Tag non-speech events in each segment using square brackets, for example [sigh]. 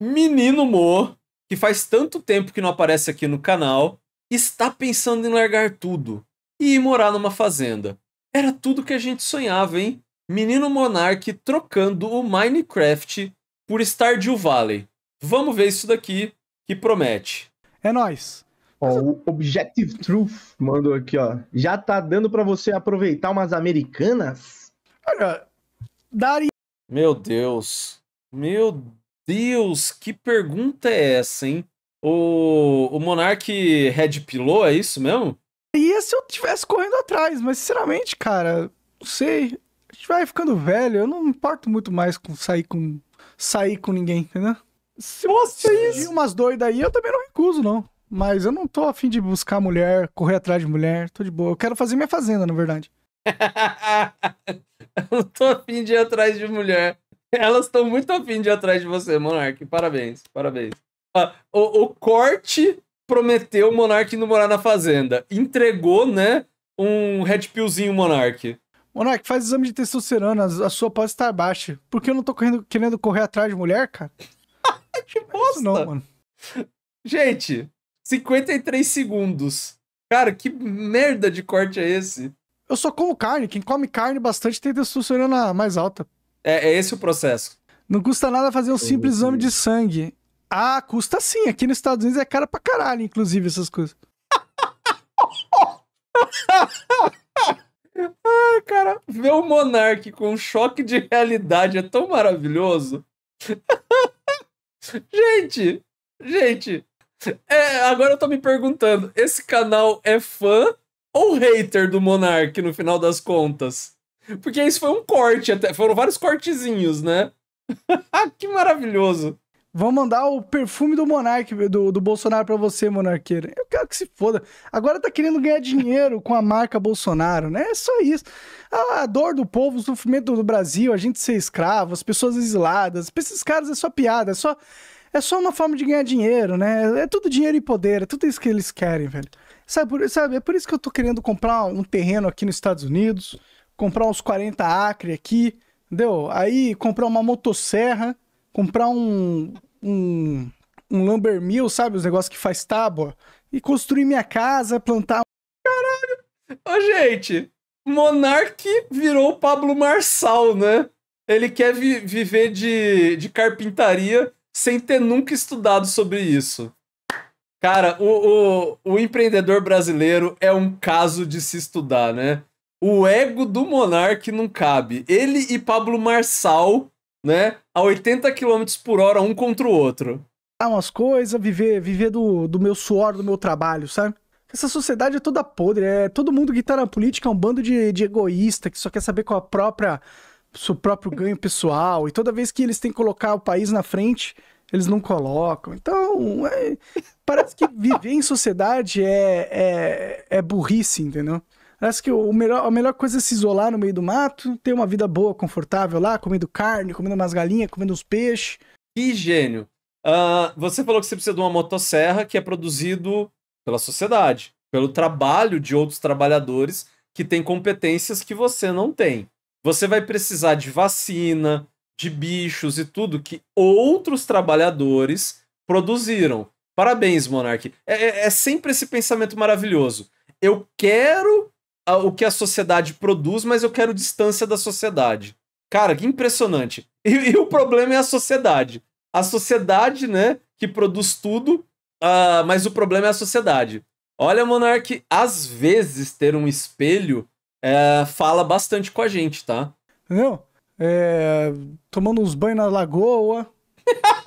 Menino Mo, que faz tanto tempo que não aparece aqui no canal, está pensando em largar tudo e ir morar numa fazenda. Era tudo que a gente sonhava, hein? Menino Monark trocando o Minecraft por Stardew Valley. Vamos ver isso daqui que promete. É nós. Ó, o Objective Truth mandou aqui, ó. Já tá dando para você aproveitar umas americanas? Olha, daria. Meu Deus. Meu Deus, que pergunta é essa, hein? O, o Monark Red Pilou, é isso mesmo? Ia se eu tivesse correndo atrás, mas sinceramente, cara, não sei. A gente vai ficando velho, eu não me importo muito mais com sair com sair com ninguém, entendeu? Se Nossa, isso! umas doidas aí, eu também não recuso, não. Mas eu não tô afim de buscar mulher, correr atrás de mulher, tô de boa. Eu quero fazer minha fazenda, na verdade. [laughs] eu não tô afim de ir atrás de mulher. [laughs] Elas estão muito afim de ir atrás de você, Monark. Parabéns, parabéns. Ah, o, o, corte prometeu o Monark não morar na fazenda. Entregou, né? Um red pillzinho Monark. Monark, faz exame de testosterona, a sua pode estar tá baixa. Por que eu não tô correndo, querendo correr atrás de mulher, cara? [laughs] que bosta! Não, mano. Gente, 53 segundos. Cara, que merda de corte é esse? Eu só como carne. Quem come carne bastante tem testosterona mais alta. É, é esse o processo. Não custa nada fazer um simples Sim. exame de sangue. Ah, custa sim. Aqui nos Estados Unidos é cara pra caralho, inclusive, essas coisas. ah, [laughs] cara, ver o Monark com um choque de realidade é tão maravilhoso. [laughs] gente, gente, é, agora eu tô me perguntando, esse canal é fã ou hater do Monark no final das contas? Porque isso foi um corte, até, foram vários cortezinhos, né? [laughs] que maravilhoso. Vou mandar o perfume do Monark, do, do Bolsonaro para você, Monarqueira. Eu quero que se foda. Agora tá querendo ganhar dinheiro com a marca Bolsonaro, né? É só isso. A dor do povo, o sofrimento do Brasil, a gente ser escravo, as pessoas exiladas. Pra esses caras é só piada, é só, é só uma forma de ganhar dinheiro, né? É tudo dinheiro e poder, é tudo isso que eles querem, velho. Sabe, sabe, é por isso que eu tô querendo comprar um terreno aqui nos Estados Unidos comprar uns 40 acre aqui, entendeu? Aí comprar uma motosserra, comprar um, um, um lumbermill, sabe? Os negócios que faz tábua. E construir minha casa, plantar... Caralho! Ô, gente, Monark virou o Pablo Marçal, né? Ele quer vi viver de, de carpintaria sem ter nunca estudado sobre isso. Cara, o, o, o empreendedor brasileiro é um caso de se estudar, né? O ego do Monark não cabe. Ele e Pablo Marçal, né? A 80 km por hora, um contra o outro. Dar umas coisas, viver, viver do, do meu suor, do meu trabalho, sabe? Essa sociedade é toda podre. É, todo mundo que tá na política é um bando de, de egoísta que só quer saber com a própria seu próprio ganho pessoal. E toda vez que eles têm que colocar o país na frente, eles não colocam. Então, é, parece que viver em sociedade é, é, é burrice, entendeu? Acho que o melhor, a melhor coisa é se isolar no meio do mato, ter uma vida boa, confortável lá, comendo carne, comendo umas galinhas, comendo uns peixes. Que gênio! Uh, você falou que você precisa de uma motosserra que é produzido pela sociedade, pelo trabalho de outros trabalhadores que têm competências que você não tem. Você vai precisar de vacina, de bichos e tudo que outros trabalhadores produziram. Parabéns, Monark. É, é, é sempre esse pensamento maravilhoso. Eu quero o que a sociedade produz, mas eu quero distância da sociedade. Cara, que impressionante. E, e o problema é a sociedade. A sociedade, né, que produz tudo, uh, mas o problema é a sociedade. Olha, Monark, às vezes ter um espelho é, fala bastante com a gente, tá? Entendeu? É, tomando uns banhos na lagoa. [laughs]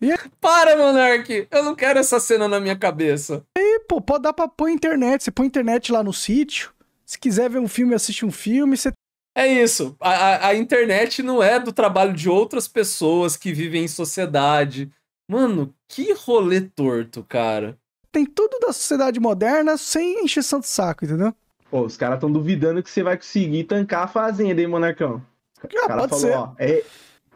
[laughs] Para, Monark! Eu não quero essa cena na minha cabeça. E, pô, pode dar pra pôr internet. Você põe internet lá no sítio. Se quiser ver um filme, assiste um filme. Você... É isso. A, a, a internet não é do trabalho de outras pessoas que vivem em sociedade. Mano, que rolê torto, cara. Tem tudo da sociedade moderna sem encher de saco, entendeu? Pô, os caras estão duvidando que você vai conseguir tancar a fazenda, hein, Monarcão? Ah, o cara falou, ser. ó, é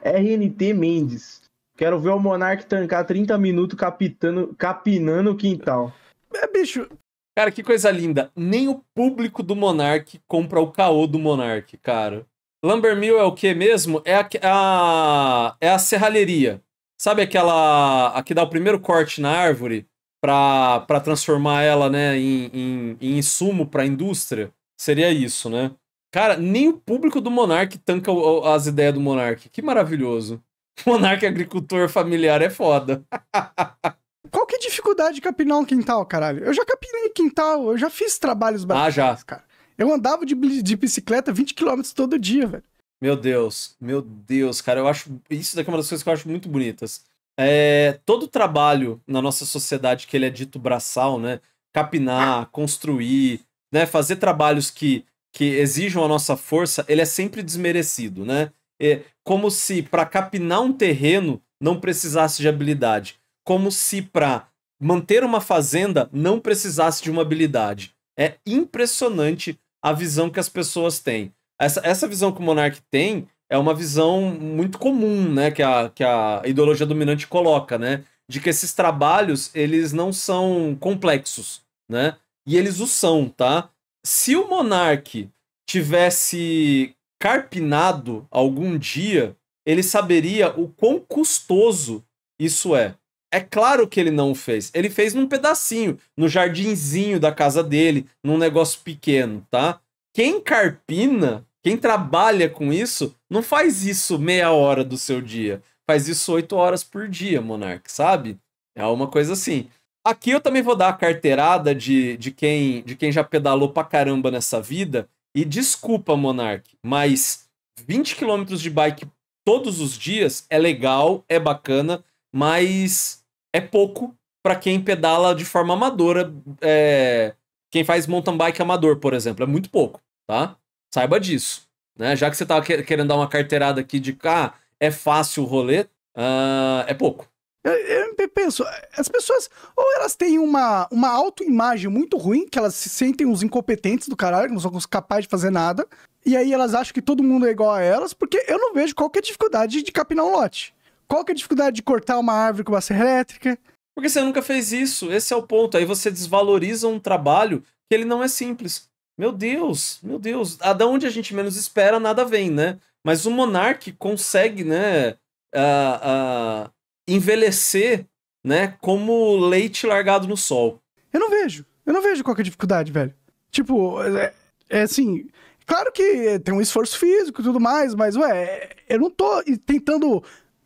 RNT Mendes. Quero ver o Monark tancar 30 minutos capitando, capinando o quintal. É, bicho. Cara, que coisa linda. Nem o público do Monark compra o caô do Monark, cara. Lumbermill é o que mesmo? É a, a, é a serralheria. Sabe aquela. A que dá o primeiro corte na árvore para transformar ela né, em, em, em insumo para a indústria? Seria isso, né? Cara, nem o público do Monark tanca as ideias do Monark. Que maravilhoso. [laughs] Monarca agricultor familiar é foda. [laughs] Qual que é a dificuldade de capinar um quintal, caralho? Eu já capinei quintal, eu já fiz trabalhos bacanas, ah, já. cara. Eu andava de, de bicicleta 20 km todo dia, velho. Meu Deus, meu Deus, cara, eu acho. Isso daqui é uma das coisas que eu acho muito bonitas. É, todo trabalho na nossa sociedade que ele é dito braçal, né? Capinar, construir, né? Fazer trabalhos que, que exijam a nossa força, ele é sempre desmerecido, né? É, como se para capinar um terreno não precisasse de habilidade. Como se para manter uma fazenda não precisasse de uma habilidade. É impressionante a visão que as pessoas têm. Essa, essa visão que o Monark tem é uma visão muito comum, né? Que a, que a ideologia dominante coloca, né? De que esses trabalhos, eles não são complexos, né? E eles o são, tá? Se o Monark tivesse carpinado algum dia, ele saberia o quão custoso isso é. É claro que ele não o fez. Ele fez num pedacinho, no jardinzinho da casa dele, num negócio pequeno, tá? Quem carpina, quem trabalha com isso, não faz isso meia hora do seu dia. Faz isso oito horas por dia, Monark, sabe? É uma coisa assim. Aqui eu também vou dar a carteirada de, de, quem, de quem já pedalou pra caramba nessa vida e desculpa, Monark, mas 20 quilômetros de bike todos os dias é legal, é bacana, mas é pouco para quem pedala de forma amadora, é... quem faz mountain bike amador, por exemplo, é muito pouco, tá? Saiba disso, né? Já que você tava tá querendo dar uma carteirada aqui de cá, ah, é fácil o rolê, uh, é pouco, eu, eu penso, as pessoas, ou elas têm uma, uma autoimagem muito ruim, que elas se sentem uns incompetentes do caralho, que não são capazes de fazer nada, e aí elas acham que todo mundo é igual a elas, porque eu não vejo qualquer dificuldade de capinar um lote. Qual que é a dificuldade de cortar uma árvore com uma serra elétrica? Porque você nunca fez isso, esse é o ponto. Aí você desvaloriza um trabalho que ele não é simples. Meu Deus, meu Deus. a ah, da onde a gente menos espera, nada vem, né? Mas o monarca consegue, né? Uh, uh, envelhecer, né, como leite largado no sol. Eu não vejo. Eu não vejo qualquer dificuldade, velho. Tipo, é, é assim. Claro que tem um esforço físico e tudo mais, mas, ué, eu não tô tentando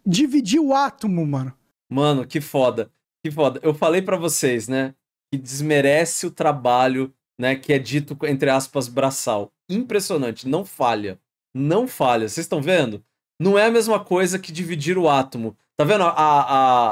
dividir o átomo, mano. Mano, que foda. Que foda. Eu falei para vocês, né? Que desmerece o trabalho, né? Que é dito, entre aspas, braçal. Impressionante. Não falha. Não falha. Vocês estão vendo? Não é a mesma coisa que dividir o átomo. Tá vendo a,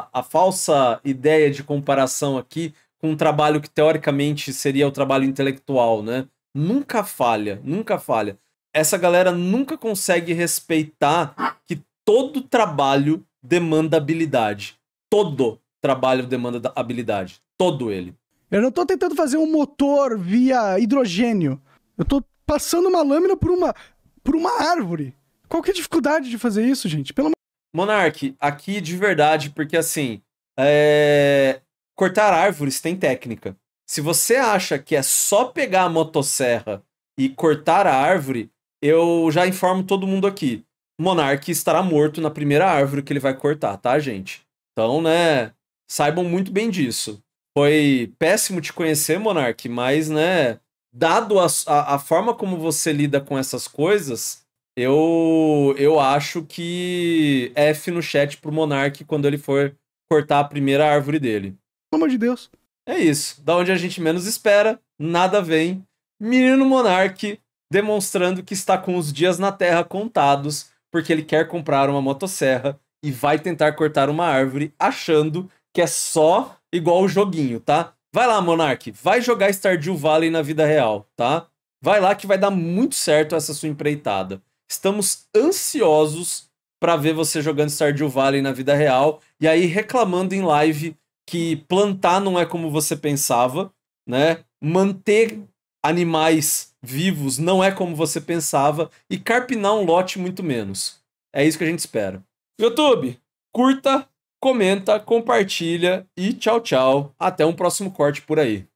a, a falsa ideia de comparação aqui com um trabalho que teoricamente seria o trabalho intelectual, né? Nunca falha, nunca falha. Essa galera nunca consegue respeitar que todo trabalho demanda habilidade. Todo trabalho demanda habilidade. Todo ele. Eu não tô tentando fazer um motor via hidrogênio. Eu tô passando uma lâmina por uma, por uma árvore. Qual que é a dificuldade de fazer isso, gente? Pelo Monark, aqui de verdade, porque assim, é... cortar árvores tem técnica. Se você acha que é só pegar a motosserra e cortar a árvore, eu já informo todo mundo aqui. Monark estará morto na primeira árvore que ele vai cortar, tá, gente? Então, né, saibam muito bem disso. Foi péssimo te conhecer, Monark, mas, né, dado a, a, a forma como você lida com essas coisas, eu, eu acho que F no chat pro Monark quando ele for cortar a primeira árvore dele. Pelo amor de Deus. É isso. Da onde a gente menos espera, nada vem. Menino Monark demonstrando que está com os dias na Terra contados, porque ele quer comprar uma motosserra e vai tentar cortar uma árvore, achando que é só igual o joguinho, tá? Vai lá, Monark, vai jogar Stardew Valley na vida real, tá? Vai lá que vai dar muito certo essa sua empreitada. Estamos ansiosos para ver você jogando Stardew Valley na vida real e aí reclamando em live que plantar não é como você pensava, né? Manter animais vivos não é como você pensava e carpinar um lote muito menos. É isso que a gente espera. YouTube, curta, comenta, compartilha e tchau, tchau. Até um próximo corte por aí.